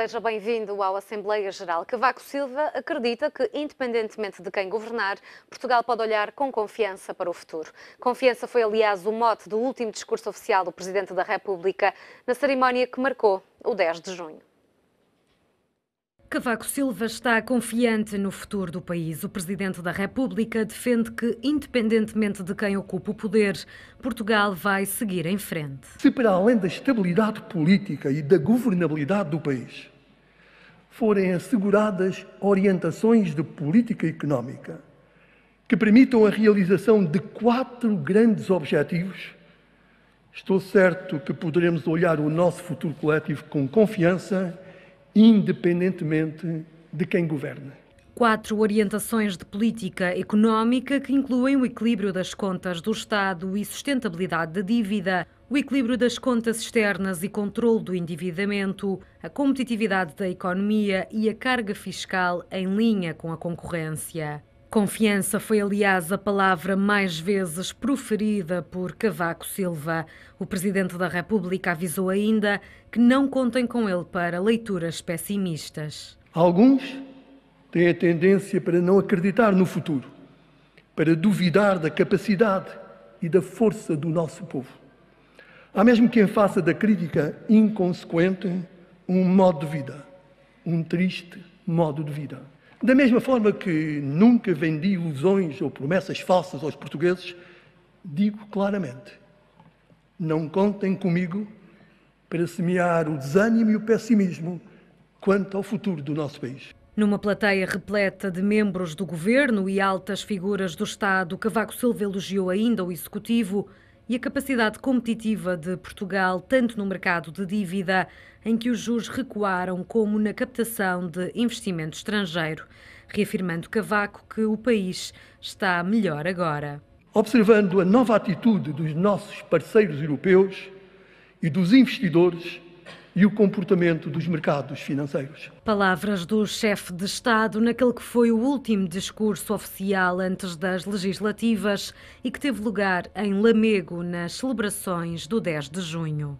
Seja bem-vindo ao Assembleia Geral. Cavaco Silva acredita que, independentemente de quem governar, Portugal pode olhar com confiança para o futuro. Confiança foi, aliás, o mote do último discurso oficial do Presidente da República na cerimónia que marcou o 10 de junho. Cavaco Silva está confiante no futuro do país. O Presidente da República defende que, independentemente de quem ocupa o poder, Portugal vai seguir em frente. Se, para além da estabilidade política e da governabilidade do país, forem asseguradas orientações de política económica que permitam a realização de quatro grandes objetivos, estou certo que poderemos olhar o nosso futuro coletivo com confiança independentemente de quem governa. Quatro orientações de política económica que incluem o equilíbrio das contas do Estado e sustentabilidade da dívida, o equilíbrio das contas externas e controle do endividamento, a competitividade da economia e a carga fiscal em linha com a concorrência. Confiança foi, aliás, a palavra mais vezes proferida por Cavaco Silva. O Presidente da República avisou ainda que não contem com ele para leituras pessimistas. Alguns têm a tendência para não acreditar no futuro, para duvidar da capacidade e da força do nosso povo. Há mesmo quem faça da crítica inconsequente um modo de vida, um triste modo de vida. Da mesma forma que nunca vendi ilusões ou promessas falsas aos portugueses, digo claramente: não contem comigo para semear o desânimo e o pessimismo quanto ao futuro do nosso país. Numa plateia repleta de membros do governo e altas figuras do Estado, Cavaco Silva elogiou ainda o executivo e a capacidade competitiva de Portugal, tanto no mercado de dívida, em que os juros recuaram, como na captação de investimento estrangeiro, reafirmando Cavaco que o país está melhor agora. Observando a nova atitude dos nossos parceiros europeus e dos investidores, e o comportamento dos mercados financeiros. Palavras do chefe de Estado naquele que foi o último discurso oficial antes das legislativas e que teve lugar em Lamego nas celebrações do 10 de junho.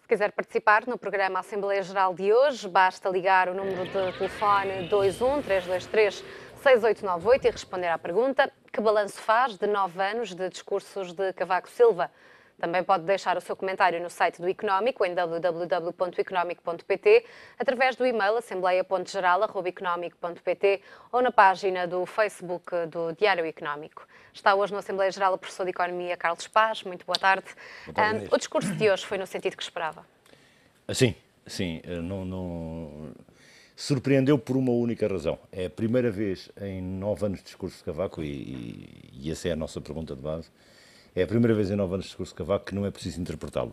Se quiser participar no programa Assembleia Geral de hoje, basta ligar o número de telefone 21 323 6898 e responder à pergunta: que balanço faz de nove anos de discursos de Cavaco Silva? Também pode deixar o seu comentário no site do Económico, em www.económico.pt, através do e-mail assembleia.geral.económico.pt ou na página do Facebook do Diário Económico. Está hoje na Assembleia Geral o professor de Economia Carlos Paz. Muito boa tarde. Boa tarde um, o discurso de hoje foi no sentido que esperava? Ah, sim, sim. Eh, não, não, Surpreendeu por uma única razão. É a primeira vez em nove anos de discurso de Cavaco, e, e, e essa é a nossa pergunta de base, é a primeira vez em nove anos de discurso de Cavaco que não é preciso interpretá-lo.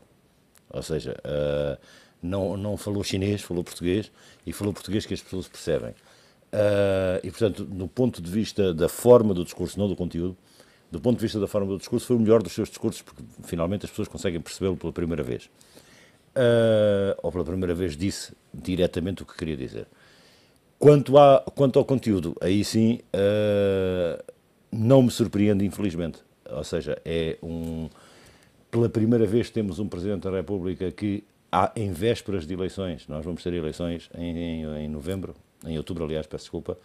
Ou seja, uh, não, não falou chinês, falou português e falou português que as pessoas percebem. Uh, e, portanto, do ponto de vista da forma do discurso, não do conteúdo, do ponto de vista da forma do discurso, foi o melhor dos seus discursos, porque finalmente as pessoas conseguem percebê-lo pela primeira vez. Uh, ou pela primeira vez disse diretamente o que queria dizer. Quanto, à, quanto ao conteúdo, aí sim, uh, não me surpreende, infelizmente ou seja, é um. Pela primeira vez temos um Presidente da República que, em vésperas de eleições, nós vamos ter eleições em, em, em novembro, em outubro, aliás, peço desculpa,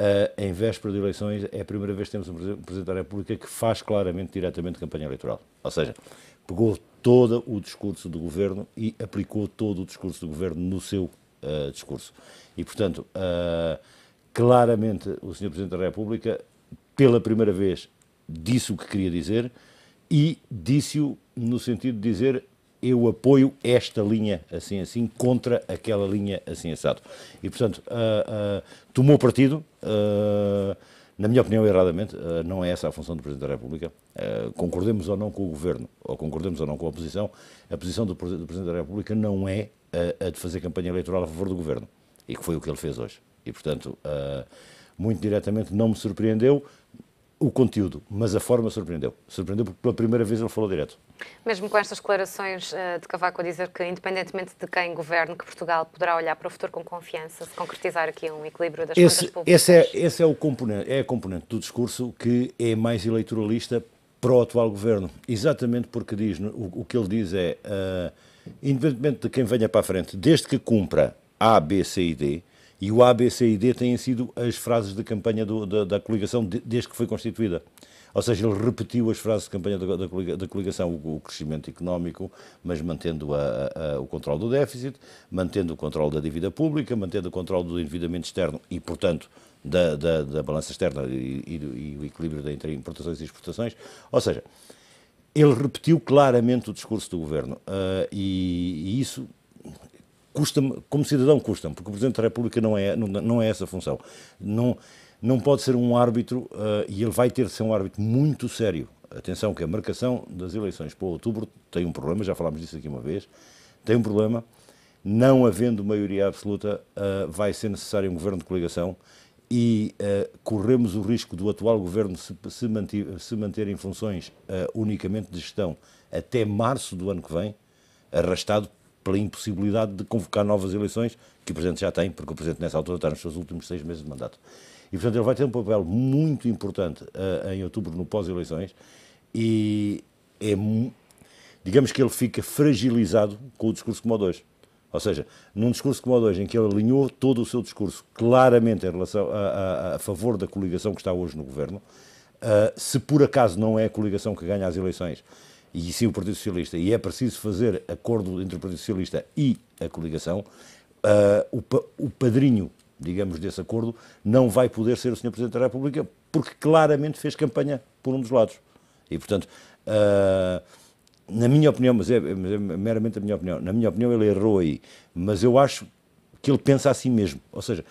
Uh, em véspera de eleições, é a primeira vez que temos um Presidente da República que faz claramente, diretamente, campanha eleitoral. Ou seja, pegou todo o discurso do governo e aplicou todo o discurso do governo no seu uh, discurso. E, portanto, uh, claramente, o Sr. Presidente da República, pela primeira vez disse o que queria dizer e disse-o no sentido de dizer eu apoio esta linha assim assim contra aquela linha assim assado. E, portanto, uh, uh, tomou partido, uh, na minha opinião, erradamente, não é essa a função do Presidente da República. concordemos ou não com o Governo, ou concordemos ou não com a oposição, a posição do, do Presidente da República não é a de fazer campanha eleitoral a favor do Governo, e que foi o que ele fez hoje. E, portanto, muito diretamente não me surpreendeu, o conteúdo, mas a forma surpreendeu. Surpreendeu porque pela primeira vez ele falou direto. Mesmo com estas declarações eh, de Cavaco a dizer que, independentemente de quem governe, que Portugal poderá olhar para o futuro com confiança, se concretizar aqui um equilíbrio das esse, contas públicas. Esse é, esse é, o componente, é a componente do discurso que é mais eleitoralista para o atual governo. Exatamente porque diz, o, o que ele diz é, uh, independentemente de quem venha para a frente, desde que cumpra A, B, C e D, e o A, B, C e D têm sido as frases de campanha do, da, da, coligação de, desde que foi constituída. Ou seja, ele repetiu as frases de campanha da, da, coligação, o, o, crescimento económico, mas mantendo a, a, a, o controle do déficit, mantendo o controle da dívida pública, mantendo o controle do endividamento externo e, portanto, da, da, da, balança externa e, e, e, o equilíbrio entre importações e exportações. Ou seja, ele repetiu claramente o discurso do governo uh, e, e, isso custa-me, como cidadão, custa-me, porque o Presidente da República não é, não, não é essa função. Não, não pode ser um árbitro, uh, e ele vai ter de ser um árbitro muito sério. Atenção que a marcação das eleições para outubro tem um problema, já falámos disso aqui uma vez, tem um problema, não havendo maioria absoluta, uh, vai ser necessário um governo de coligação e uh, corremos o risco do atual governo se, se, manter, se manter em funções unicamente de gestão até março do ano que vem, arrastado pela impossibilidade de convocar novas eleições, que o Presidente já tem, porque o Presidente nessa altura está nos seus últimos seis meses de mandato. E, portanto, ele vai ter um papel muito importante uh, em outubro, no pós-eleições, e é, digamos que ele fica fragilizado com o discurso como o 2. Ou seja, num discurso como o 2, em que ele alinhou todo o seu discurso claramente em relação a, a, a favor da coligação que está hoje no governo, uh, se por acaso não é a coligação que ganha as eleições, e sim o Partido Socialista, e é preciso fazer acordo entre o Partido Socialista e a coligação, uh, o, o, padrinho, digamos, desse acordo não vai poder ser o Sr. Presidente da República, porque claramente fez campanha por um dos lados. E, portanto, uh, na minha opinião, mas é, mas é meramente a minha opinião, na minha opinião ele errou aí, mas eu acho que ele pensa assim mesmo. Ou seja,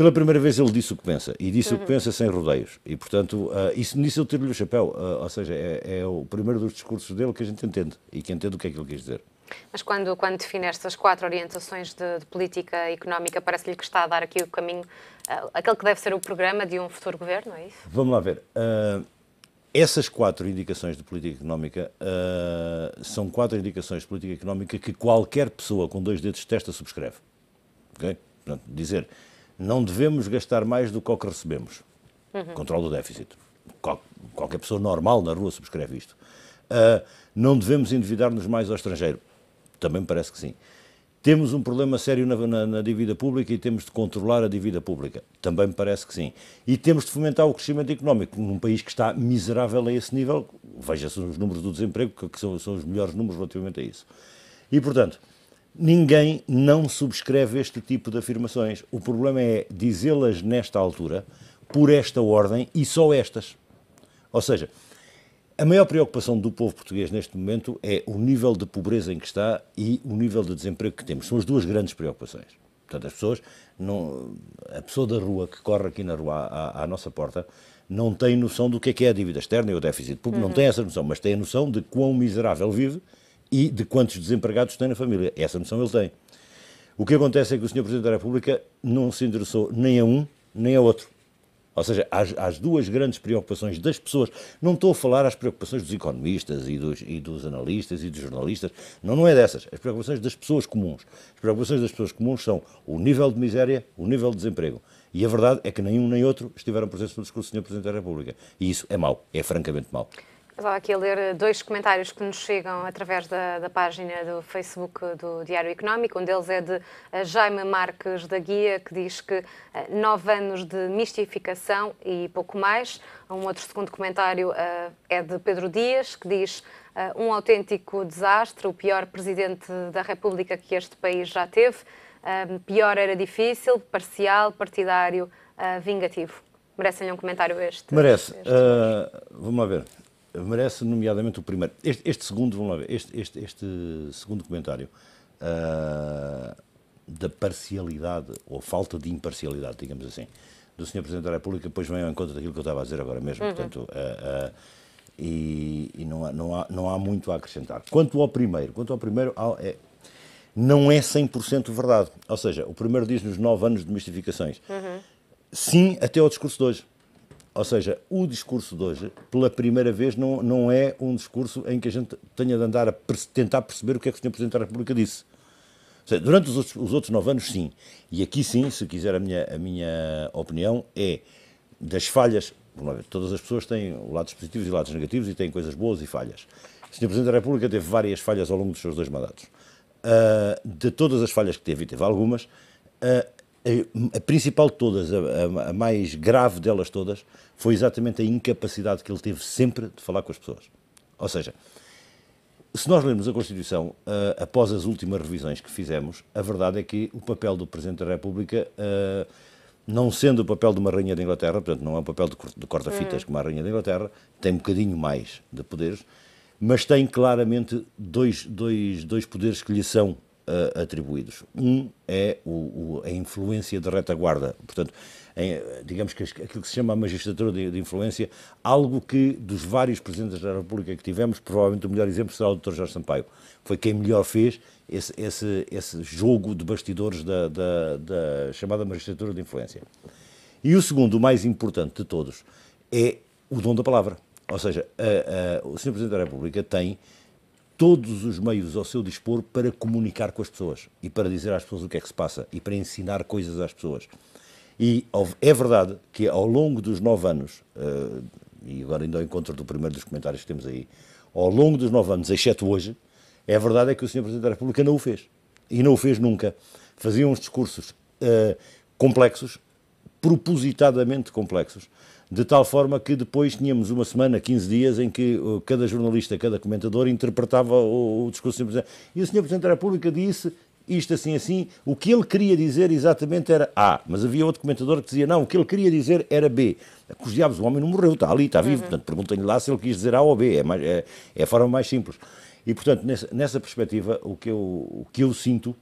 pela primeira vez ele disse o que pensa, e disse uhum. o que uhum. pensa sem rodeios. E, portanto, uh, isso, nisso eu tiro-lhe o chapéu. Uh, ou seja, é, é, o primeiro dos discursos dele que a gente entende, e que entende o que é que ele quis dizer. Mas quando, quando define estas quatro orientações de, de política económica, parece-lhe que está a dar aqui o caminho, uh, aquele que deve ser o programa de um futuro governo, é isso? Vamos lá ver. Uh, essas quatro indicações de política económica uh, são quatro indicações de política económica que qualquer pessoa com dois dedos de testa subscreve. Okay? Portanto, dizer não devemos gastar mais do que o que recebemos. Uhum. Controlo do déficit. Qual, qualquer pessoa normal na rua subscreve isto. Uh, não devemos endividar-nos mais ao estrangeiro. Também me parece que sim. Temos um problema sério na, na, na, dívida pública e temos de controlar a dívida pública. Também me parece que sim. E temos de fomentar o crescimento económico num país que está miserável a esse nível. Veja-se os números do desemprego, que são, são os melhores números relativamente a isso. E, portanto, Ninguém não subscreve este tipo de afirmações. O problema é dizê-las nesta altura, por esta ordem e só estas. Ou seja, a maior preocupação do povo português neste momento é o nível de pobreza em que está e o nível de desemprego que temos. São as duas grandes preocupações. Portanto, as pessoas, não, a pessoa da rua que corre aqui na rua à, à nossa porta, não tem noção do que é, que é a dívida externa e o déficit público, uhum. não tem essa noção, mas tem a noção de quão miserável vive e de quantos desempregados tem na família. Essa noção ele tem. O que acontece é que o Sr. Presidente da República não se interessou nem a um nem a outro. Ou seja, às, às duas grandes preocupações das pessoas, não estou a falar às preocupações dos economistas e dos, e dos analistas e dos jornalistas, não, não é dessas. As preocupações das pessoas comuns. As preocupações das pessoas comuns são o nível de miséria, o nível de desemprego. E a verdade é que nenhum nem outro estiveram presentes no discurso do Sr. Presidente da República. E isso é mau, é francamente mau. Estava aqui a ler eh, dois comentários que nos chegam através da, da, página do Facebook do Diário Económico. Um deles é de eh, Jaime Marques da Guia, que diz que eh, nove anos de mistificação e pouco mais. Um outro segundo comentário uh, é de Pedro Dias, que diz uh, um autêntico desastre, o pior presidente da República que este país já teve. pior era difícil, parcial, partidário, uh, vingativo. Merece-lhe um comentário este? Merece. Este. vamos lá ver merece nomeadamente o primeiro. Este, este segundo, vamos lá ver, este, este, este segundo comentário uh, da parcialidade, ou falta de imparcialidade, digamos assim, do Sr. Presidente da República, depois vem ao encontro daquilo que eu estava a dizer agora mesmo, uhum. portanto, uh, uh, e, e não, há, não, há, não há muito a acrescentar. Quanto ao primeiro, quanto ao primeiro, há, é, não é 100% verdade. Ou seja, o primeiro diz-nos nove anos de mistificações. Uhum. Sim, até ao discurso de hoje. Ou seja, o discurso de hoje, pela primeira vez, não, não é um discurso em que a gente tenha de andar a tentar perceber o que é que o Sr. Presidente da República disse. Seja, durante os outros, os outros nove anos, sim. E aqui, sim, se quiser a minha, a minha opinião, é das falhas. todas as pessoas têm lados positivos e lados negativos e têm coisas boas e falhas. O Sr. Presidente da República teve várias falhas ao longo dos seus dois mandatos. Uh, de todas as falhas que teve, e teve algumas, ah, a, a principal de todas, a, a, mais grave delas todas, foi exatamente a incapacidade que ele teve sempre de falar com as pessoas. Ou seja, se nós lermos a Constituição, uh, após as últimas revisões que fizemos, a verdade é que o papel do Presidente da República, uh, não sendo o papel de uma Rainha da Inglaterra, portanto, não é um papel de, de corta-fitas hum. como a Rainha da Inglaterra, tem um bocadinho mais de poderes, mas tem claramente dois, dois, dois poderes que lhe são uh, atribuídos. Um é o, o, a influência de retaguarda, portanto, em, digamos que aquilo que se chama a magistratura de, de, influência, algo que dos vários presidentes da República que tivemos, provavelmente o melhor exemplo será o Dr. Jorge Sampaio. Foi quem melhor fez esse, esse, esse jogo de bastidores da, da, da chamada magistratura de influência. E o segundo, o mais importante de todos, é o dom da palavra. Ou seja, a, a, o Sr. Presidente da República tem todos os meios ao seu dispor para comunicar com as pessoas e para dizer às pessoas o que é que se passa e para ensinar coisas às pessoas. E é verdade que ao longo dos nove anos, uh, e agora ainda ao encontro do primeiro dos comentários que temos aí, ao longo dos nove anos, exceto hoje, é verdade é que o Sr. Presidente da República não o fez. E não o fez nunca. Fazia uns discursos uh, complexos, propositadamente complexos, de tal forma que depois tínhamos uma semana, 15 dias, em que uh, cada jornalista, cada comentador interpretava o, o discurso do Presidente. E o Sr. Presidente da República disse isto assim, assim, o que ele queria dizer exatamente era A, mas havia outro comentador que dizia, não, o que ele queria dizer era B. Os diabos, o homem não morreu, está ali, está vivo, uhum. portanto, perguntem-lhe lá se ele quis dizer A ou B, é, mais, é, é a forma mais simples. E, portanto, nessa, nessa perspectiva, o que eu, o que eu sinto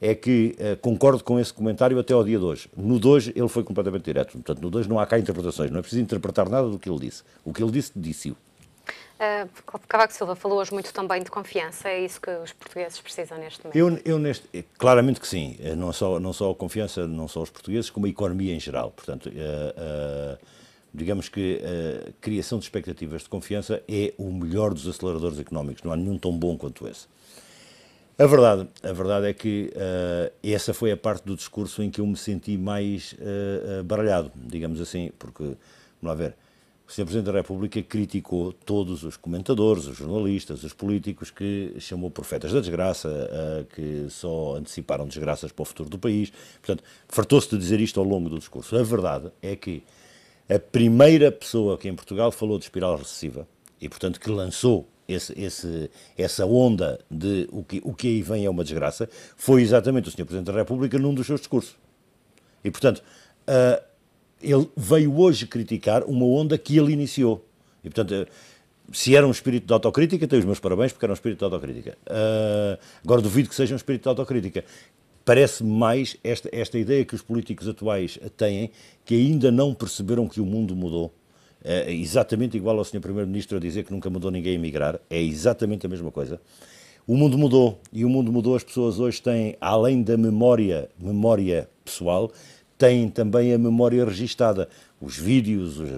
é que uh, concordo com esse comentário até ao dia de hoje. No 2 hoje ele foi completamente direto. Portanto, no 2 hoje não há cá interpretações, não é preciso interpretar nada do que ele disse. O que ele disse, disse-o. Uh, Cavaco Silva falou hoje muito também de confiança, é isso que os portugueses precisam neste momento? Eu, eu neste, eh, claramente que sim, eh, não só, não só a confiança, não só os portugueses, como a economia em geral. Portanto, uh, digamos que a criação de expectativas de confiança é o melhor dos aceleradores económicos, não há nenhum tão bom quanto esse. A verdade, a verdade é que uh, essa foi a parte do discurso em que eu me senti mais uh, baralhado, digamos assim, porque, vamos lá ver, o Sr. Presidente da República criticou todos os comentadores, os jornalistas, os políticos que chamou profetas da desgraça, uh, que só anteciparam desgraças para o futuro do país. Portanto, fartou-se de dizer isto ao longo do discurso. A verdade é que a primeira pessoa que em Portugal falou de espiral recessiva e, portanto, que lançou esse, esse, essa onda de o que, o que aí vem é uma desgraça, foi exatamente o Sr. Presidente da República num dos seus discursos. E, portanto, uh, ele veio hoje criticar uma onda que ele iniciou. E, portanto, eh, se era um espírito de autocrítica, tenho os meus parabéns porque era um espírito de autocrítica. Uh, agora duvido que seja um espírito de autocrítica. Parece mais esta, esta ideia que os políticos atuais têm, que ainda não perceberam que o mundo mudou é exatamente igual ao Sr. Primeiro-Ministro a dizer que nunca mudou ninguém a emigrar, é exatamente a mesma coisa. O mundo mudou e o mundo mudou. As pessoas hoje têm, além da memória, memória pessoal, têm também a memória registada, os vídeos, os,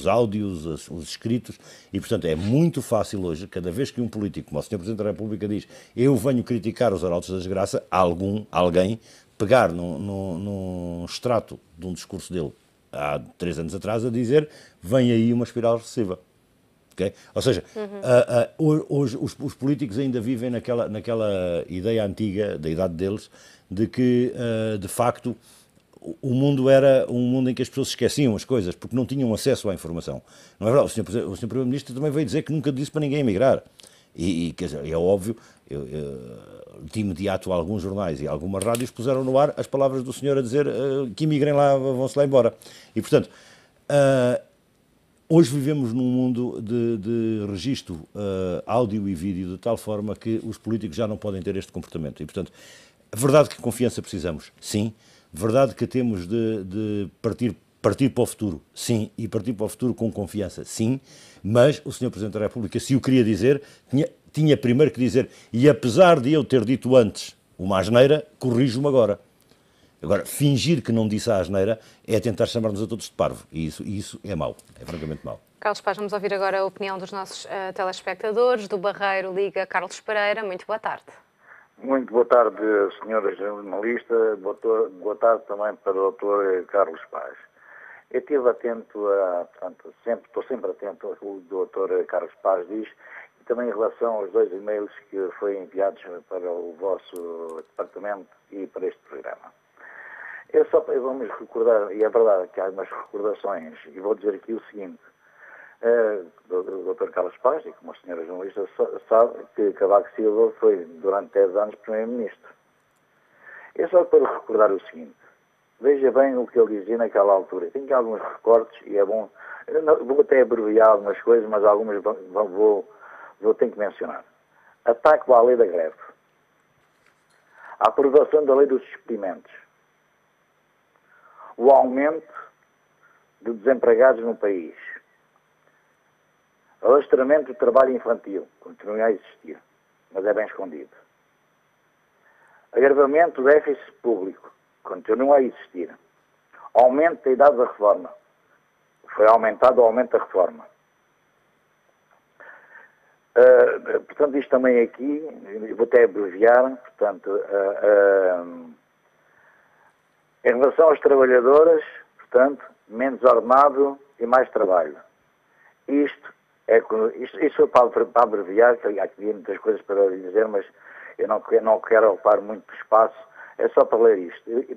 os áudios, os, os, escritos, e portanto é muito fácil hoje, cada vez que um político, como o Sr. Presidente da República diz, eu venho criticar os arautos da desgraça, algum, alguém, pegar num, num, num extrato de um discurso dele há três anos atrás, a dizer vem aí uma espiral recessiva. Okay? Ou seja, uhum. uh, uh, hoje os, os, políticos ainda vivem naquela, naquela ideia antiga, da idade deles, de que, uh, de facto, o mundo era um mundo em que as pessoas esqueciam as coisas porque não tinham acesso à informação. Não é verdade? O Sr. Primeiro-Ministro também veio dizer que nunca disse para ninguém emigrar. E, e dizer, é óbvio, eu, eu, de imediato alguns jornais e algumas rádios puseram no ar as palavras do senhor a dizer uh, que imigrem lá, vão-se lá embora. E, portanto, uh, hoje vivemos num mundo de, de registro uh, áudio e vídeo de tal forma que os políticos já não podem ter este comportamento. E, portanto, verdade que confiança precisamos, sim. Verdade que temos de, de partir, partir para o futuro, sim. E partir para o futuro com confiança, sim. Mas o Sr. Presidente da República, se o queria dizer, tinha, tinha primeiro que dizer, e apesar de eu ter dito antes uma asneira, corrijo-me agora. Agora, fingir que não disse a asneira é tentar chamar-nos a todos de parvo. E isso, isso é mau, é francamente mau. Carlos Paz, vamos ouvir agora a opinião dos nossos uh, telespectadores. Do Barreiro Liga Carlos Pereira, muito boa tarde. Muito boa tarde, senhora jornalista. Boa, boa tarde também para o doutor eh, Carlos Paz. Eu estive atento a, portanto, sempre, estou sempre atento ao que o doutor Carlos Paz diz e também em relação aos dois e-mails que foram enviados para o vosso departamento e para este programa. Eu só eu vamos recordar, e é verdade que há algumas recordações, e vou dizer aqui o seguinte. Eh, o Dr. Carlos Paz, e como a senhora jornalista sabe, que Cavaco Silva foi, durante 10 anos, Primeiro-Ministro. É só para recordar o seguinte. Veja bem o que eu dizia naquela altura. Tenho alguns recortes e é bom. vou até abreviar algumas coisas, mas algumas vou, vou, vou tenho que mencionar. Ataque à lei da greve. A aprovação da lei dos despedimentos. O aumento de desempregados no país. alastramento do trabalho infantil. Continua a existir, mas é bem escondido. Agravamento do déficit público continua a existir. Aumento da idade da reforma. Foi aumentado o aumento da reforma. Uh, portanto, isto também aqui, vou até abreviar, portanto, uh, uh, em relação às trabalhadoras, portanto, menos ordenado e mais trabalho. Isto é isto, isto foi para, para abreviar, que há aqui muitas coisas para dizer, mas eu não, eu não quero ocupar muito espaço é só para ler isto e aqui.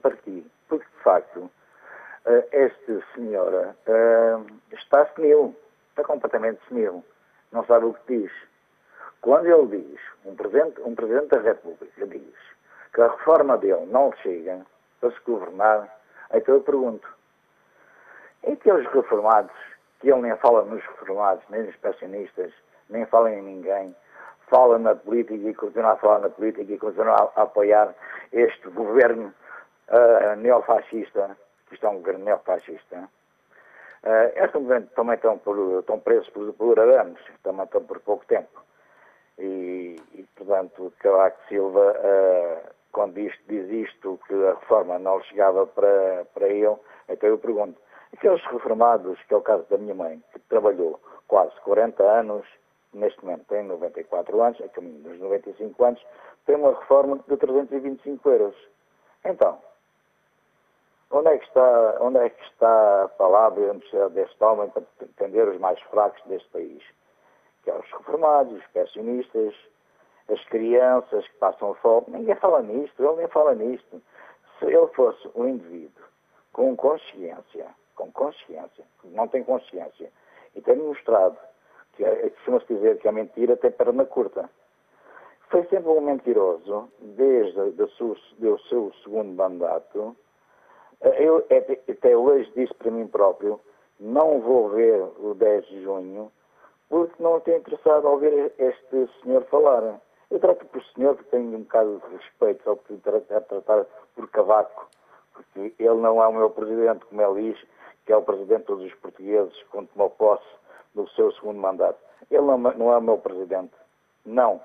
porque de facto eh, esta senhora eh, está senil, está completamente senil, não sabe o que diz. Quando ele diz, um presidente, um presidente da República diz que a reforma dele não chega para se governar, então eu pergunto, em que os reformados, que ele nem fala nos reformados, nem nos pensionistas, nem fala em ninguém, fala na política e continua a falar na política e continua a, a apoiar este governo uh, neofascista, que está é um governo neofascista. Uh, este é governo também estão, por, estão presos por, por anos, também estão por pouco tempo. E, e portanto, Cavaco Silva, uh, quando isto, diz isto, que a reforma não chegava para, para ele, então eu pergunto, aqueles reformados, que é o caso da minha mãe, que trabalhou quase 40 anos neste momento tem 94 anos, a é caminho dos 95 anos, tem uma reforma de 325 euros. Então, onde é que está, onde é que está a palavra e a necessidade deste homem para defender os mais fracos deste país? Que é os reformados, os pensionistas, as crianças que passam fome. Ninguém fala nisto, ele nem fala nisto. Se ele fosse um indivíduo com consciência, com consciência, não tem consciência, e tem mostrado que é, costuma-se dizer que a mentira tem perna curta. Foi sempre um mentiroso, desde o seu, seu segundo mandato. Eu é, até hoje disse para mim próprio, não vou ver o 10 de junho, porque não tenho interessado a ouvir este senhor falar. Eu trato por senhor porque tenho um bocado de respeito ao que tratar por cavaco, porque ele não é o meu presidente, como ele diz, que é o presidente de todos os portugueses quando tomou posse do seu segundo mandato. Ele é não, é o meu presidente. Não.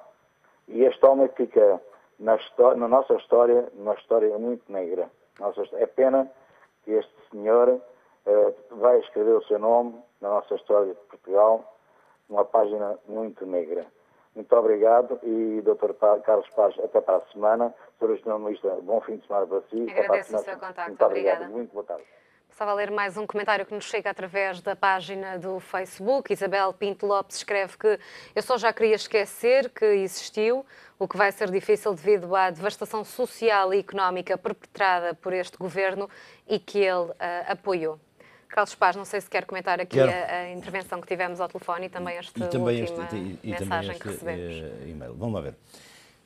E este homem fica na, história, na nossa história, numa história muito negra. Nossa, é pena que este senhor eh, vai escrever o seu nome na nossa história de Portugal, numa página muito negra. Muito obrigado e Dr. Carlos Paz, até para a semana. Sr. Jornalista, bom fim de semana para si. Agradeço o seu contato. Muito obrigado. Obrigada. Muito boa tarde. Estava a ler mais um comentário que nos chega através da página do Facebook. Isabel Pinto Lopes escreve que eu só já queria esquecer que existiu, o que vai ser difícil devido à devastação social e económica perpetrada por este governo e que ele uh, apoiou. Carlos Paz, não sei se quer comentar aqui a, a, intervenção que tivemos ao telefone e também esta e também última este, e, e mensagem este, que recebemos. Eh, e-mail. Vamos lá ver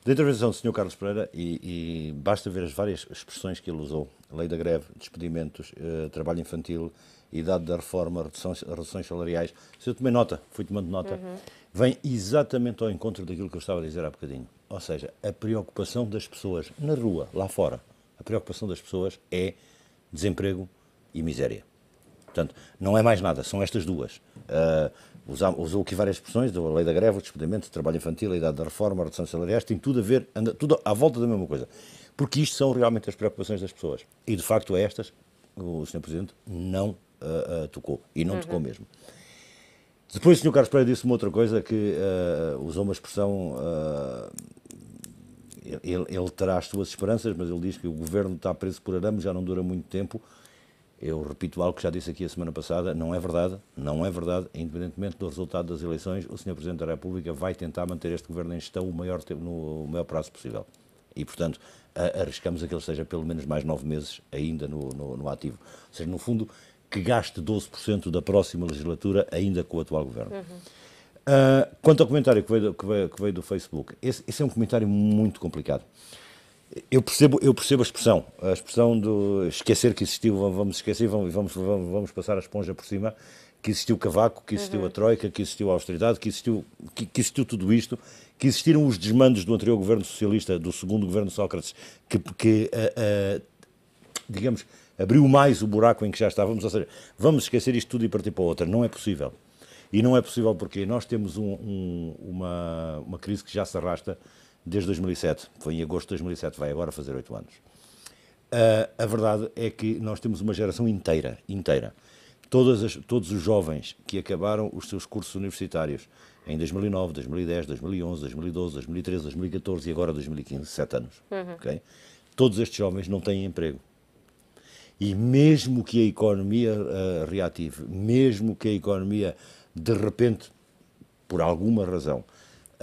da intervenção do Sr. Carlos Pereira, e, e, basta ver as várias expressões que ele usou: lei da greve, despedimentos, eh, trabalho infantil, idade da reforma, reduções, reduções salariais. Se eu tomei nota, fui tomando nota, uhum. vem exatamente ao encontro daquilo que eu estava a dizer há bocadinho. Ou seja, a preocupação das pessoas na rua, lá fora, a preocupação das pessoas é desemprego e miséria. Portanto, não é mais nada, são estas duas. Uh, usou aqui várias expressões, a lei da greve, o despedimento, o trabalho infantil, a idade da reforma, a redução salariais, tem tudo a ver, anda, tudo à volta da mesma coisa. Porque isto são realmente as preocupações das pessoas. E, de facto, a estas, o Sr. Presidente não uh, uh, tocou. E não uhum. tocou mesmo. Depois o Sr. Carlos Pereira disse uma outra coisa que uh, usou uma expressão. Ele, ele, terá as suas esperanças, mas ele diz que o governo está preso por arame, já não dura muito tempo. Eu repito algo que já disse aqui a semana passada, não é verdade, não é verdade, independentemente do resultado das eleições, o Sr. Presidente da República vai tentar manter este governo em gestão o maior, no maior prazo possível. E, portanto, arriscamos a que ele seja pelo menos mais nove meses ainda no, no, no ativo. Ou seja, no fundo, que gaste 12% da próxima legislatura ainda com o atual governo. Uhum. Uh, quanto ao comentário que veio, do, que veio, que veio do Facebook, esse, esse, é um comentário muito complicado eu percebo, eu percebo a expressão, a expressão do esquecer que existiu, vamos esquecer, vamos, vamos, vamos passar a esponja por cima, que existiu Cavaco, que existiu uhum. a Troika, que existiu a austeridade, que existiu, que, que, existiu tudo isto, que existiram os desmandos do anterior governo socialista, do segundo governo Sócrates, que, que uh, uh, digamos, abriu mais o buraco em que já estávamos, ou seja, vamos esquecer isto tudo e partir para outra, não é possível. E não é possível porque nós temos um, um, uma, uma crise que já se arrasta desde 2007, foi em agosto de 2007, vai agora fazer oito anos. Uh, a verdade é que nós temos uma geração inteira, inteira. As, todos os jovens que acabaram os seus cursos universitários em 2009, 2010, 2011, 2012, 2013, 2014 e agora 2015, sete anos, uhum. okay? todos estes jovens não têm emprego. E mesmo que a economia uh, reative, mesmo que a economia, de repente, por alguma razão,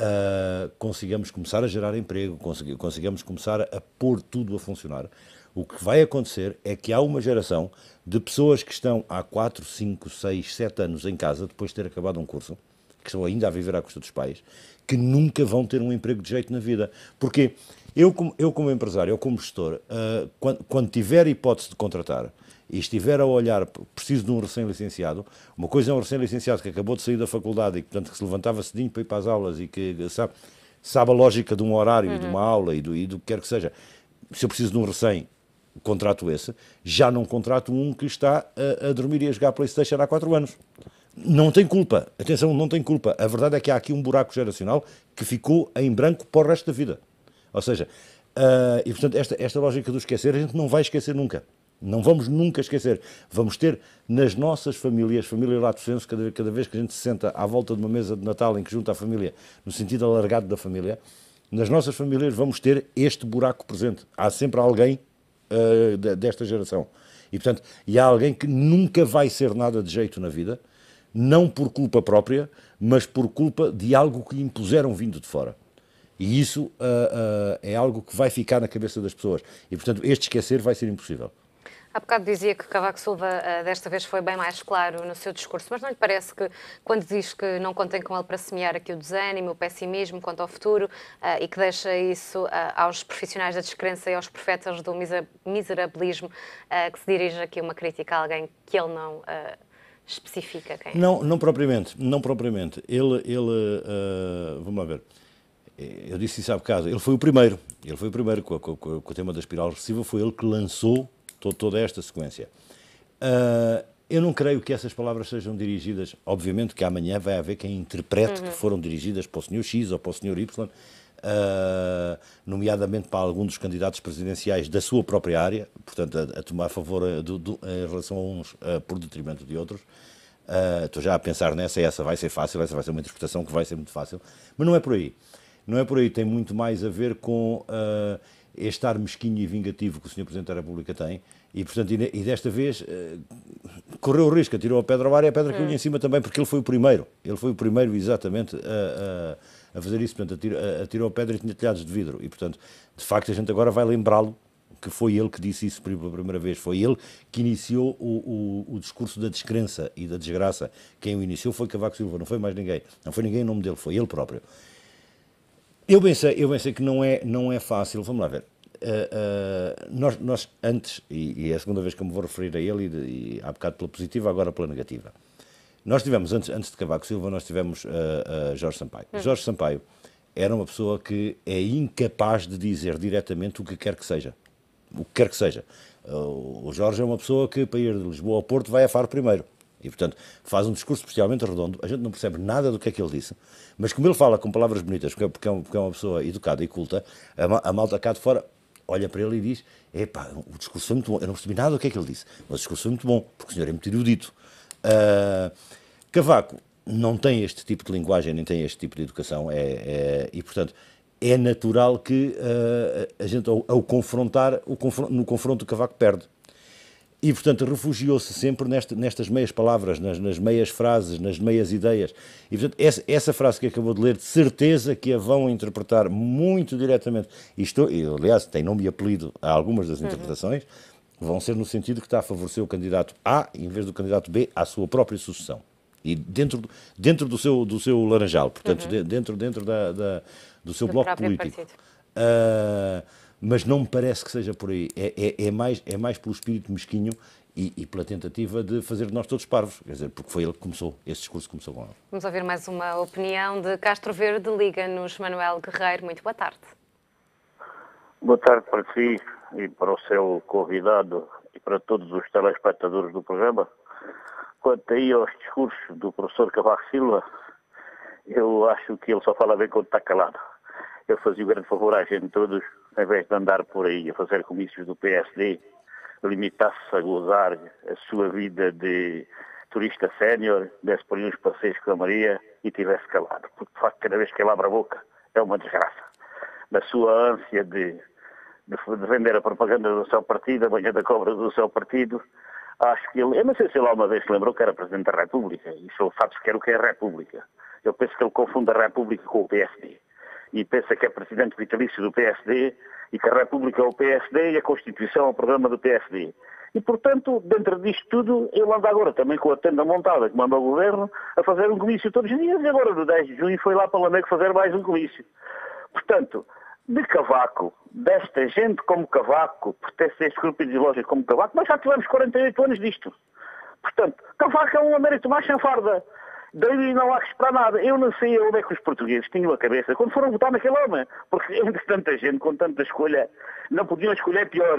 uh, consigamos começar a gerar emprego, consigamos começar a pôr tudo a funcionar. O que vai acontecer é que há uma geração de pessoas que estão há 4, 5, 6, 7 anos em casa, depois de ter acabado um curso, que estão ainda a viver à custa dos pais, que nunca vão ter um emprego de jeito na vida. Porque eu, como, eu como empresário, eu como gestor, uh, ah, quando, quando tiver hipótese de contratar, e estiver a olhar, preciso de um recém-licenciado, uma coisa é um recém-licenciado que acabou de sair da faculdade e, portanto, que se levantava cedinho para ir para as aulas e que sabe, sabe a lógica de um horário uhum. e de uhum. uma aula e do, e do que quer que seja. Se eu preciso de um recém, contrato esse, já não contrato um que está a, a dormir e a jogar Playstation há 4 anos. Não tem culpa, atenção, não tem culpa. A verdade é que há aqui um buraco geracional que ficou em branco para o resto da vida. Ou seja, uh, e portanto, esta, esta lógica do esquecer a gente não vai esquecer nunca. Não vamos nunca esquecer. Vamos ter nas nossas famílias, família Lato Senso, cada, cada vez que a gente se senta à volta de uma mesa de Natal em que junta a família, no sentido alargado da família, nas nossas famílias vamos ter este buraco presente. Há sempre alguém uh, desta geração. E, portanto, e há alguém que nunca vai ser nada de jeito na vida, não por culpa própria, mas por culpa de algo que lhe impuseram vindo de fora. E isso uh, uh, é algo que vai ficar na cabeça das pessoas. E, portanto, este esquecer vai ser impossível. Há bocado dizia que Cavaco Silva eh, desta vez foi bem mais claro no seu discurso, mas não lhe parece que, quando diz que não contem com ele para semear aqui o desânimo, o pessimismo quanto ao futuro eh, e que deixa isso eh, aos profissionais da descrença e aos profetas do miserabilismo, que se dirige aqui uma crítica a alguém que ele não especifica quem é? Não, não propriamente, não propriamente. Ele, ele vamos lá ver, eu disse isso há bocado, ele foi o primeiro, ele foi o primeiro com, com, com, com o tema da espiral recessiva, foi ele que lançou toda esta sequência. Uh, eu não creio que essas palavras sejam dirigidas. Obviamente que amanhã vai haver quem interprete uhum. que foram dirigidas para o senhor X ou para o senhor Y, uh, nomeadamente para algum dos candidatos presidenciais da sua própria área, portanto, a, a tomar favor a, ah, do, do, em relação a uns uh, por detrimento de outros. Uh, estou já a pensar nessa, essa vai ser fácil, essa vai ser uma interpretação que vai ser muito fácil, mas não é por aí. Não é por aí, tem muito mais a ver com. Uh, é este ar mesquinho e vingativo que o Sr. Presidente da República tem, e portanto, e, desta vez eh, correu o risco, atirou a pedra ao ar e a pedra é. caiu-lhe em cima também, porque ele foi o primeiro, ele foi o primeiro exatamente a, a, a fazer isso, portanto, atirou, atirou a pedra e tinha telhados de vidro, e portanto, de facto, a gente agora vai lembrá-lo que foi ele que disse isso pela primeira vez, foi ele que iniciou o, o, o, discurso da descrença e da desgraça. Quem o iniciou foi Cavaco Silva, não foi mais ninguém. Não foi ninguém em nome dele, foi ele próprio. Eu pensei, eu pensei que não é, não é fácil, vamos lá ver. Uh, uh, nós, nós antes, e, e, é a segunda vez que me vou referir a ele, e, de, e há bocado pela positiva, agora pela negativa. Nós tivemos, antes, antes de Cavaco Silva, nós tivemos uh, Jorge Sampaio. Hum. Jorge Sampaio era uma pessoa que é incapaz de dizer diretamente o que quer que seja. O que quer que seja. o Jorge é uma pessoa que, para ir de Lisboa ao Porto, vai a Faro primeiro. E, portanto, faz um discurso especialmente redondo, a gente não percebe nada do que é que ele disse, mas como ele fala com palavras bonitas, porque, é, é uma, porque é uma pessoa educada e culta, a, a malta cá de fora olha para ele e diz: Epá, o discurso foi muito bom. Eu não percebi nada do que é que ele disse, mas o discurso foi muito bom, porque o senhor é muito erudito. Uh, Cavaco não tem este tipo de linguagem, nem tem este tipo de educação, é, é e, portanto, é natural que uh, a gente, ao, ao confrontar, o no confronto, o Cavaco perde. E, portanto, refugiou-se sempre nesta, nestas meias palavras, nas, nas, meias frases, nas meias ideias. E, portanto, essa, essa, frase que acabou de ler, de certeza que a vão interpretar muito diretamente. E estou, aliás, tem nome e apelido a algumas das uhum. interpretações, uhum. vão ser no sentido que está a favorecer o candidato A em vez do candidato B à sua própria sucessão. E dentro, dentro do, seu, do seu laranjal, portanto, uhum. dentro, dentro da, da, do seu do bloco político. Partido. Uh, mas não me parece que seja por aí. É, é, é mais, é mais pelo espírito mesquinho e, e, pela tentativa de fazer de nós todos parvos, quer dizer, porque foi ele que começou, esse discurso começou com ele. Vamos ouvir mais uma opinião de Castro Verde Liga-nos, Manuel Guerreiro. Muito boa tarde. Boa tarde para si e para o seu convidado e para todos os telespectadores do programa. Quanto aí aos discursos do professor Cavaco Silva, eu acho que ele só fala bem quando está calado. Ele fazia o grande favor à gente todos em vez de andar por aí a fazer comícios do PSD, limitasse-se a gozar a sua vida de turista sénior, desse por aí uns passeios com a Maria e tivesse calado. Porque, de facto, cada vez que ele abre a boca, é uma desgraça. Na sua ânsia de, de vender a propaganda do seu partido, a banha da cobra do seu partido, acho que ele, eu não sei se ele alguma vez se lembrou que era Presidente da República, e sou facto que era o que é a República. Eu penso que ele confunde a República com o PSD e pensa que é presidente vitalício do PSD e que a República é o PSD e a Constituição é o programa do PSD. E, portanto, dentro disto tudo, ele anda agora também com a tenda montada que manda o governo a fazer um comício todos os dias e agora no 10 de junho foi lá para o Lamego fazer mais um comício. Portanto, de Cavaco, desta gente como Cavaco, pertence a este grupo ideológico como Cavaco, mas já tivemos 48 anos disto. Portanto, Cavaco é um Américo mais farda. Daí não há para nada. Eu não sei onde é que os portugueses tinham a cabeça quando foram votar naquele homem. Porque entre tanta gente, com tanta escolha, não podiam escolher pior.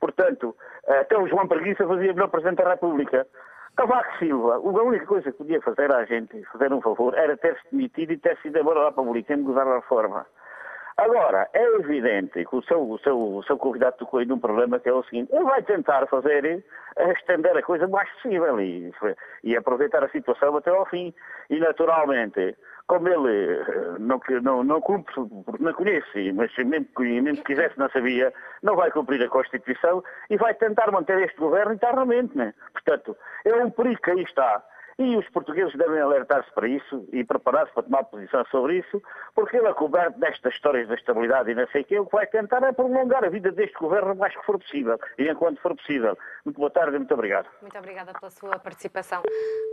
Portanto, até o João Preguiça fazia melhor Presidente da República. Cavaco Silva, a única coisa que podia fazer à gente, fazer um favor, era ter-se demitido e ter sido embora lá para o Bolívar, gozar da reforma. Agora, é evidente que o seu, o seu, o seu convidado tocou aí num problema que é o seguinte, ele vai tentar fazer, eh, estender a coisa o mais possível e, e aproveitar a situação até ao fim. E naturalmente, como ele eh, não, não, não cumpre, porque não conhece, mas nem mesmo que quisesse não sabia, não vai cumprir a Constituição e vai tentar manter este governo internamente. Né? Portanto, é um perigo que aí está. E os portugueses devem alertar-se para isso e preparar-se para tomar posição sobre isso, porque ele, a coberto destas histórias da estabilidade e não sei o quê, o que vai tentar é prolongar a vida deste governo o mais que for possível e enquanto for possível. Muito boa tarde e muito obrigado. Muito obrigada pela sua participação.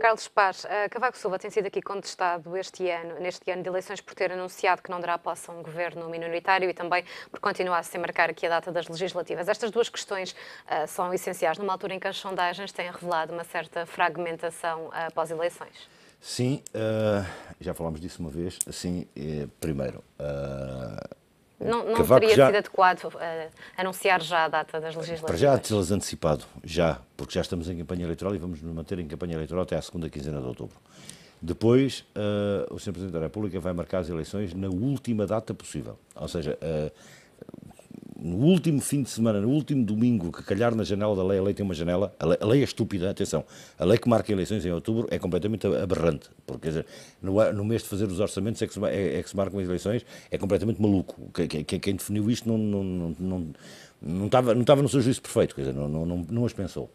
Carlos Paz, eh, Cavaco Silva tem sido aqui contestado este ano, neste ano de eleições por ter anunciado que não dará posse a um governo minoritário e também por continuar sem marcar aqui a data das legislativas. Estas duas questões uh, são essenciais numa altura em que as sondagens têm revelado uma certa fragmentação uh, após eleições. Sim, uh, já falámos disso uma vez. Sim, eh, primeiro. Uh, não, não teria já... sido adequado uh, anunciar já a data das legislativas? Para já tê-las antecipado, já, porque já estamos em campanha eleitoral e vamos nos manter em campanha eleitoral até à segunda quinzena de outubro. Depois, uh, o Sr. Presidente da República vai marcar as eleições na última data possível. Ou seja, uh, no último fim de semana, no último domingo, que calhar na janela da lei, a lei tem uma janela, a lei, a lei é estúpida, atenção, a lei que marca eleições em outubro é completamente aberrante, porque dizer, no, no, mês de fazer os orçamentos é que, se, é, é que se marcam as eleições, é completamente maluco. Quem, quem, quem definiu isto não, não, não, não, não, estava, não estava no seu juízo perfeito, quer dizer, não, não, não, não as pensou.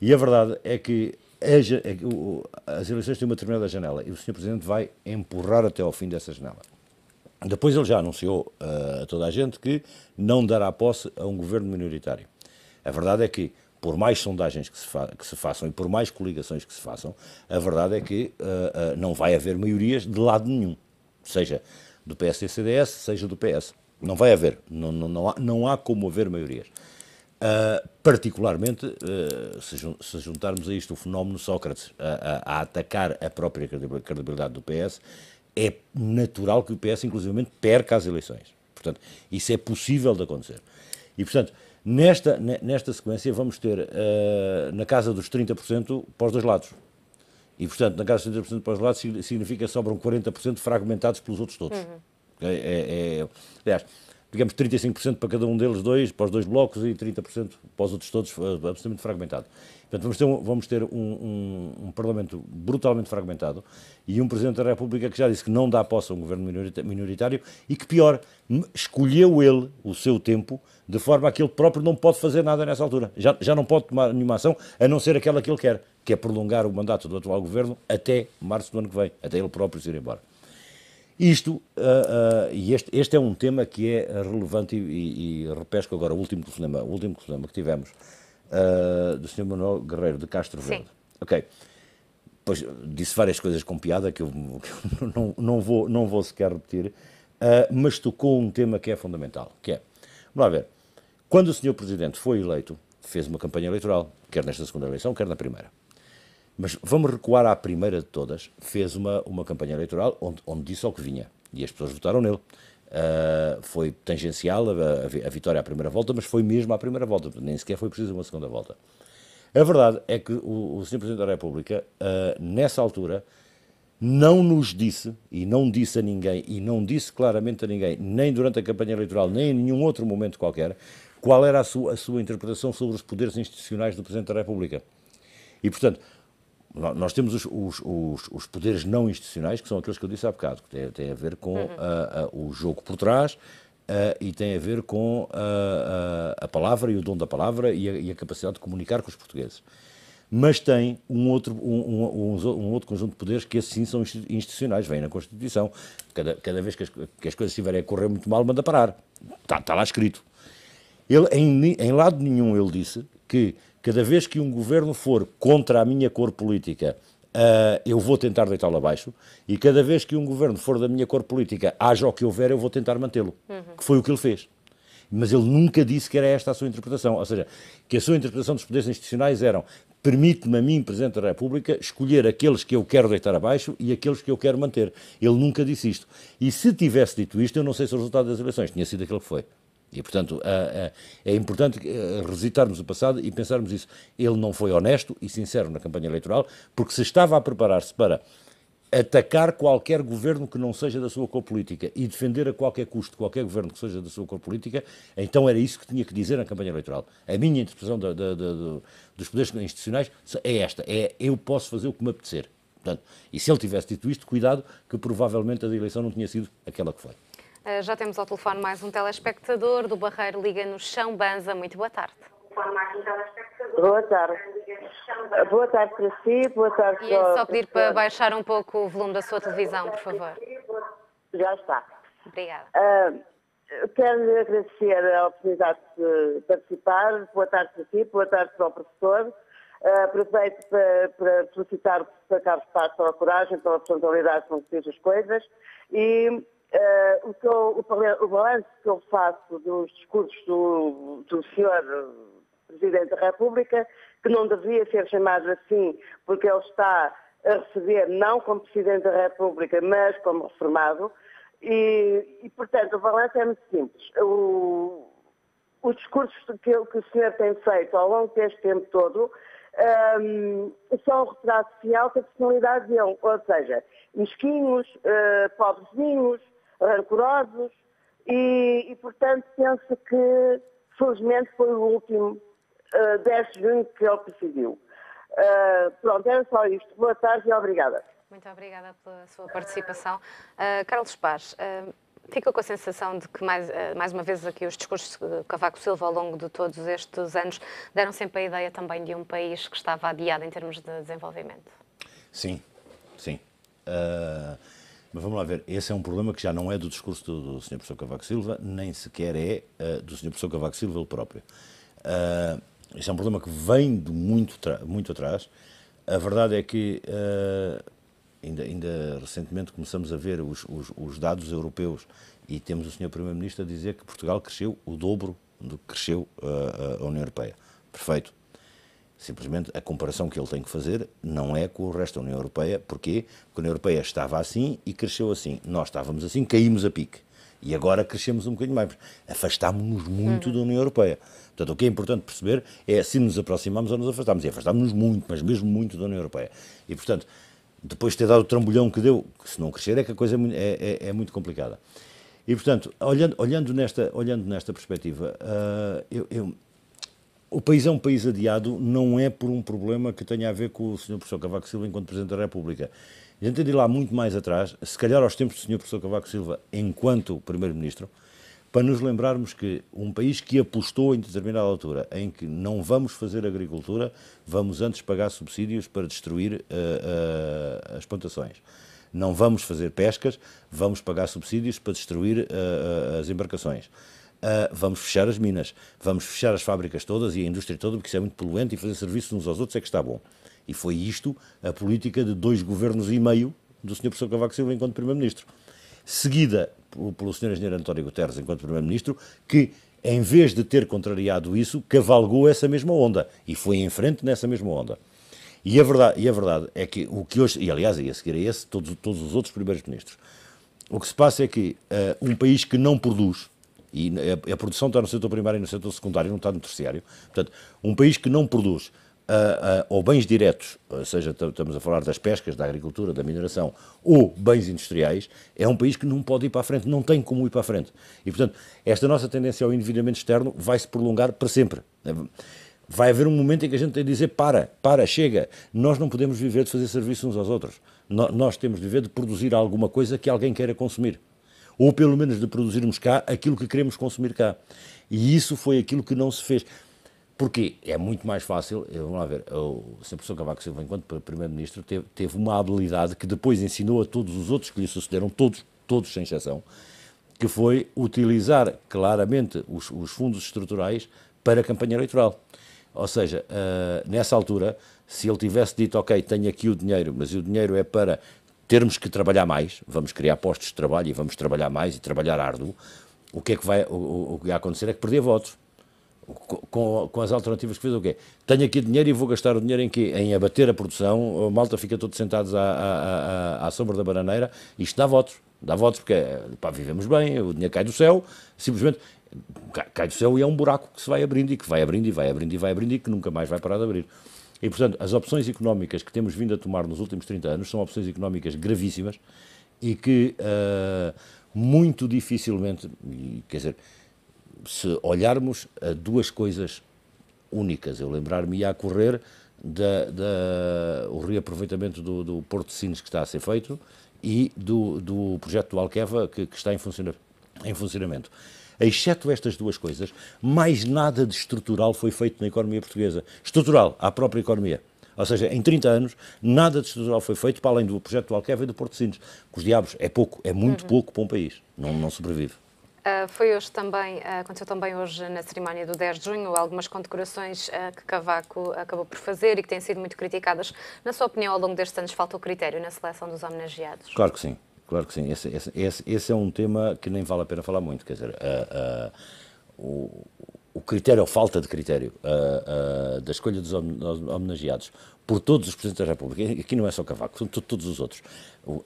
E a verdade é que as, é as eleições têm uma determinada janela e o Sr. Presidente vai empurrar até ao fim dessa janela. Depois ele já anunciou uh, a toda a gente que não dará posse a um governo minoritário. A verdade é que, por mais sondagens que se, que se façam e por mais coligações que se façam, a verdade é que uh, uh, não vai haver maiorias de lado nenhum, seja do PS e CDS, seja do PS. Não vai haver, não, não, não, há, não há como haver maiorias. particularmente se, jun se, juntarmos a isto o fenómeno Sócrates a, a, a atacar a própria credibilidade do PS é natural que o PS, inclusivamente, perca as eleições. Portanto, isso é possível de acontecer. E, portanto, nesta, nesta sequência vamos ter uh, na casa dos 30% para os dois lados. E, portanto, na casa dos 30% para os lados significa que sobram 40% fragmentados pelos outros todos. Uhum. É, é, é, aliás, digamos, 35% para cada um deles, dois, para os dois blocos e 30% para os outros todos, eh, absolutamente fragmentado. Portanto, vamos ter, um, vamos ter um, um, um, Parlamento brutalmente fragmentado e um Presidente da República que já disse que não dá posse a um governo minoritário e que, pior, escolheu ele o seu tempo de forma a que ele próprio não pode fazer nada nessa altura. Já, já não pode tomar nenhuma ação a não ser aquela que ele quer, que é prolongar o mandato do atual governo até março do ano que vem, até ele próprio se ir embora. Isto, uh, uh, e este, este, é um tema que é relevante e, e, e repesco agora o último problema o último problema que tivemos uh, do Sr. Manuel Guerreiro de Castro Verde. Ok. Pois disse várias coisas com piada que eu, que eu não, não, vou, não vou sequer repetir, mas tocou um tema que é fundamental, que é, vamos lá ver, quando o Sr. Presidente foi eleito, fez uma campanha eleitoral, quer nesta segunda eleição, quer na primeira. Mas vamos recuar à primeira de todas. Fez uma, uma campanha eleitoral onde, onde disse ao que vinha. E as pessoas votaram nele. Uh, foi tangencial a, a, vitória à primeira volta, mas foi mesmo à primeira volta. Nem sequer foi preciso uma segunda volta. A verdade é que o, o Sr. Presidente da República, uh, nessa altura, não nos disse, e não disse a ninguém, e não disse claramente a ninguém, nem durante a campanha eleitoral, nem em nenhum outro momento qualquer, qual era a sua, a sua interpretação sobre os poderes institucionais do Presidente da República. E, portanto, nós temos os, os, os, os, poderes não institucionais, que são aqueles que eu disse há bocado, que têm, têm a ver com uhum. uh, uh, o jogo por trás uh, e têm a ver com a palavra e o dom da palavra e a, e a, capacidade de comunicar com os portugueses. Mas tem um outro, um, um, um, outro conjunto de poderes que, assim, são institucionais, vêm na Constituição. Cada, cada vez que as, que as coisas estiverem a correr muito mal, manda parar. Está, tá lá escrito. Ele, em, em lado nenhum, ele disse que Cada vez que um governo for contra a minha cor política, uh, eu vou tentar deitá-lo abaixo, e cada vez que um governo for da minha cor política, haja o que houver, eu vou tentar mantê-lo. Uhum. Que foi o que ele fez. Mas ele nunca disse que era esta a sua interpretação. Ou seja, que a sua interpretação dos poderes institucionais eram permite-me a mim, Presidente da República, escolher aqueles que eu quero deitar abaixo e aqueles que eu quero manter. Ele nunca disse isto. E se tivesse dito isto, eu não sei se o resultado das eleições tinha sido aquele que foi. E, portanto, é, é importante eh, revisitarmos o passado e pensarmos isso. Ele não foi honesto e sincero na campanha eleitoral, porque se estava a preparar-se para atacar qualquer governo que não seja da sua cor política e defender a qualquer custo qualquer governo que seja da sua cor política, então era isso que tinha que dizer na campanha eleitoral. A minha interpretação da, da, da, dos poderes institucionais é esta, é eu posso fazer o que me apetecer. Portanto, e se ele tivesse dito isto, cuidado que provavelmente a eleição não tinha sido aquela que foi. Eh, já temos ao telefone mais um telespectador do Barreiro Liga no Chão Banza. Muito boa tarde. Boa tarde. Boa tarde para si, boa tarde para... E é só pedir para baixar um pouco o volume da sua televisão, por favor. Já está. Obrigada. Uh, quero agradecer a oportunidade de participar. Boa tarde para si, boa tarde para o professor. Uh, aproveito para, para felicitar o professor Carlos a pela coragem, pela frontalidade com que fez as coisas e Uh, o, que eu, o, o balanço que eu faço dos discursos do, do senhor Presidente da República, que não devia ser chamado assim, porque ele está a receber não como Presidente da República, mas como reformado, e, e portanto o balanço é muito simples. O, o discurso que, que, o senhor tem feito ao longo deste tempo todo um, ehm, são um retrato fiel da personalidade dele, ou seja, mesquinhos, uh, pobrezinhos, rancorosos e, e portanto, penso que, felizmente, foi o último uh, eh, 10 de junho que ele decidiu. Uh, pronto, era só isto. Boa tarde e obrigada. Muito obrigada pela sua participação. Uh, Carlos Paz, uh, fica com a sensação de que, mais, mais uma vez, aqui os discursos de Cavaco Silva ao longo de todos estes anos deram sempre a ideia também de um país que estava adiado em termos de desenvolvimento. Sim, sim. Uh, mas vamos lá ver, esse é um problema que já não é do discurso do, do Sr. Professor Cavaco Silva, nem sequer é uh, do Sr. Professor Cavaco Silva ele próprio. Uh, esse é um problema que vem de muito, muito atrás. A verdade é que uh, ainda, ainda, recentemente começamos a ver os, os, os dados europeus e temos o Sr. Primeiro-Ministro a dizer que Portugal cresceu o dobro do que cresceu uh, a União Europeia. Perfeito. Simplesmente a comparação que ele tem que fazer não é com o resto da União Europeia. Porquê? Porque a União Europeia estava assim e cresceu assim. Nós estávamos assim, caímos a pique. E agora crescemos um bocadinho mais. Afastámos-nos muito uhum. da União Europeia. Portanto, o que é importante perceber é se nos aproximamos ou nos afastámos. E afastámos-nos muito, mas mesmo muito da União Europeia. E, portanto, depois de ter dado o trambolhão que deu, que se não crescer é que a coisa é, é, é, é muito complicada. E, portanto, olhando, olhando, nesta, olhando nesta perspectiva, uh, eu, eu o país é um país adiado, não é por um problema que tenha a ver com o Sr. Professor Cavaco Silva enquanto Presidente da República. A gente tem de ir lá muito mais atrás, se calhar aos tempos do Sr. Professor Cavaco Silva enquanto Primeiro-Ministro, para nos lembrarmos que um país que apostou em determinada altura em que não vamos fazer agricultura, vamos antes pagar subsídios para destruir uh, uh, as plantações. Não vamos fazer pescas, vamos pagar subsídios para destruir uh, as embarcações Uh, vamos fechar as minas, vamos fechar as fábricas todas e a indústria toda, porque isso é muito poluente e fazer serviço uns aos outros é que está bom. E foi isto a política de dois governos e meio do Sr. Professor Cavaco Silva enquanto Primeiro-Ministro. Seguida pelo, Sr. Engenheiro António Guterres enquanto Primeiro-Ministro, que, em vez de ter contrariado isso, cavalgou essa mesma onda e foi em frente nessa mesma onda. E a verdade, e a verdade é que o que hoje, e aliás, ia seguir a esse, todos, todos os outros Primeiros-Ministros, o que se passa é que uh, um país que não produz, e a, a produção está no setor primário e no setor secundário, não está no terciário. Portanto, um país que não produz uh, uh, ou bens diretos, ou seja, estamos a falar das pescas, da agricultura, da mineração, ou bens industriais, é um país que não pode ir para a frente, não tem como ir para a frente. E, portanto, esta nossa tendência ao endividamento externo vai se prolongar para sempre. Vai haver um momento em que a gente tem de dizer para, para, chega. Nós não podemos viver de fazer serviço uns aos outros. No, nós temos de viver de produzir alguma coisa que alguém queira consumir ou pelo menos de produzirmos cá aquilo que queremos consumir cá. E isso foi aquilo que não se fez. Porque é muito mais fácil, vamos lá ver, o Sr. Professor Cavaco Silva, enquanto Primeiro-Ministro, teve, teve, uma habilidade que depois ensinou a todos os outros que lhe sucederam, todos, todos sem exceção, que foi utilizar claramente os, os fundos estruturais para a campanha eleitoral. Ou seja, uh, nessa altura, se ele tivesse dito, ok, tenho aqui o dinheiro, mas o dinheiro é para termos que trabalhar mais, vamos criar postos de trabalho e vamos trabalhar mais e trabalhar árduo, o que é que vai, o, o que vai acontecer é que perder votos. Com, com, as alternativas que fiz o quê? Tenho aqui dinheiro e vou gastar o dinheiro em quê? Em abater a produção, a malta fica todos sentados à, à, à, à sombra da bananeira, isto dá votos, dá votos porque pá, vivemos bem, o dinheiro cai do céu, simplesmente cai do céu e é um buraco que se vai abrindo e que vai abrindo e vai abrindo e vai abrindo e que nunca mais vai parar de abrir. E, portanto, as opções económicas que temos vindo a tomar nos últimos 30 anos são opções económicas gravíssimas e que uh, muito dificilmente, quer dizer, se olharmos a duas coisas únicas, eu lembrar-me a correr da, da, o reaproveitamento do, do Porto de Sines que está a ser feito e do, do projeto do Alqueva que, que está em, em funcionamento. Exceto estas duas coisas, mais nada de estrutural foi feito na economia portuguesa. Estrutural, à própria economia. Ou seja, em 30 anos, nada de estrutural foi feito para além do projeto do Alqueva e do Porto Sines. Os diabos é pouco, é muito uhum. pouco para um país. Não, não sobrevive. Uh, foi hoje também, uh, aconteceu também hoje na cerimónia do 10 de junho, algumas condecorações uh, que Cavaco acabou por fazer e que têm sido muito criticadas. Na sua opinião, ao longo destes anos, falta o critério na seleção dos homenageados? Claro que sim. Claro que sim. Esse, esse, esse, é um tema que nem vale a pena falar muito. Quer dizer, uh, uh, o, o, critério ou falta de critério uh, da escolha dos homenageados por todos os Presidentes da República, aqui não é só Cavaco, são todos os outros,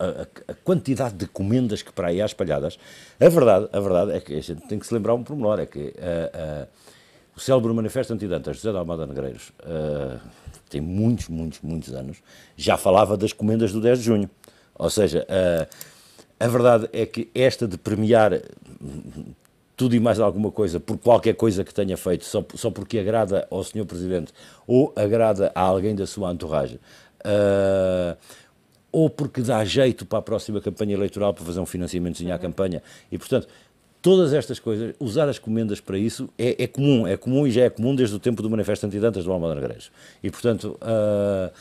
a, a, a, quantidade de comendas que para aí há espalhadas, a verdade, a verdade é que a gente tem que se lembrar um pormenor, é que o célebre manifesto antidantas José de Almada Negreiros, tem muitos, muitos, muitos anos, já falava das comendas do 10 de junho, ou seja... Uh, a verdade é que esta de premiar tudo e mais alguma coisa por qualquer coisa que tenha feito, só, só porque agrada ao Sr. Presidente ou agrada a alguém da sua entourage, uh, ou porque dá jeito para a próxima campanha eleitoral para fazer um financiamentozinho à uhum. campanha. E, portanto, todas estas coisas, usar as comendas para isso é, é, comum, é comum e já é comum desde o tempo do Manifesto Antidantas do Almada Negreiros. E, portanto, uh,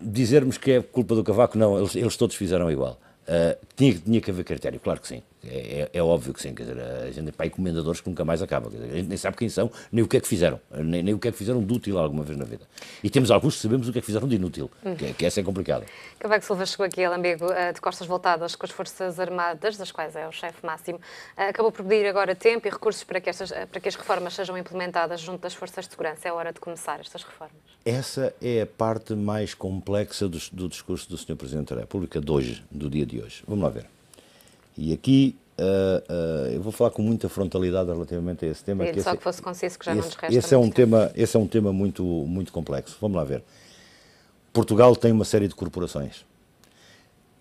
dizermos que é culpa do Cavaco, não, eles, eles todos fizeram igual. Uh, tinha, tinha que haver critério, claro que sim. É, é, é óbvio que sim. Quer dizer, a gente tem é comendadores que nunca mais acabam. Dizer, a gente nem sabe quem são, nem o que é que fizeram. Nem, nem, o que é que fizeram de útil alguma vez na vida. E temos alguns que sabemos o que é que fizeram de inútil, que, é, que essa é complicada. Cavaco Silva chegou aqui a eh, de costas voltadas com as Forças Armadas, das quais é o chefe máximo. Eh, acabou por pedir agora tempo e recursos para que, estas, eh, para que as reformas sejam implementadas junto das Forças de Segurança. É hora de começar estas reformas. Essa é a parte mais complexa do, do discurso do Sr. Presidente da República de hoje, do dia de hoje. Vamos lá lá ver. E aqui uh, uh, eu vou falar com muita frontalidade relativamente a esse tema. Que só esse, que fosse consenso que já esse, não nos resta esse é um tempo. tema Esse é um tema muito, muito complexo. Vamos lá ver. Portugal tem uma série de corporações.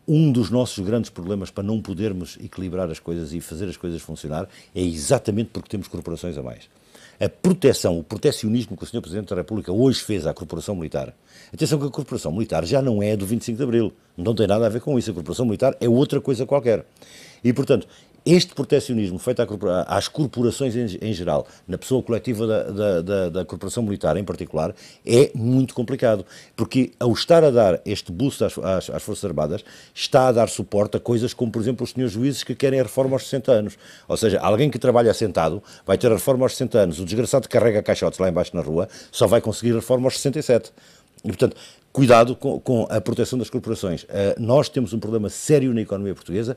Um dos nossos grandes problemas para não podermos equilibrar as coisas e fazer as coisas funcionar é exatamente porque temos corporações a mais a proteção, o protecionismo que o Sr. Presidente da República hoje fez à Corporação Militar. Atenção que a Corporação Militar já não é do 25 de Abril, não tem nada a ver com isso. A Corporação Militar é outra coisa qualquer. E, portanto, este protecionismo feito às corporações em, geral, na pessoa coletiva da, da, da, da, corporação militar em particular, é muito complicado, porque ao estar a dar este boost às, às, às, Forças Armadas, está a dar suporte a coisas como, por exemplo, os senhores juízes que querem a reforma aos 60 anos. Ou seja, alguém que trabalha sentado vai ter a reforma aos 60 anos, o desgraçado que carrega caixotes lá embaixo na rua só vai conseguir a reforma aos 67. E, portanto, cuidado com, com, a proteção das corporações. Uh, nós temos um problema sério na economia portuguesa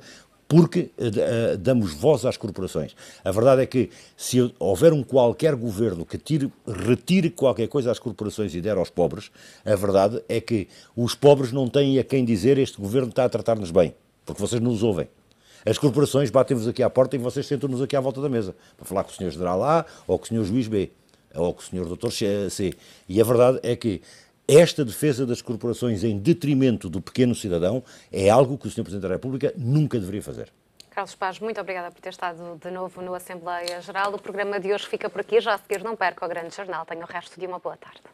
porque uh, damos voz às corporações. A verdade é que se houver um qualquer governo que tire, retire qualquer coisa às corporações e der aos pobres, a verdade é que os pobres não têm a quem dizer este governo está a tratar-nos bem, porque vocês não os ouvem. As corporações batem-vos aqui à porta e vocês sentam-nos aqui à volta da mesa para falar com o senhor general A ou com o senhor juiz B ou com o senhor doutor C. E a verdade é que esta defesa das corporações em detrimento do pequeno cidadão é algo que o Sr. Presidente da República nunca deveria fazer. Carlos Paz, muito obrigada por ter estado de novo no Assembleia Geral. O programa de hoje fica por aqui. Já a seguir, não perca o Grande Jornal. Tenha o resto de uma boa tarde.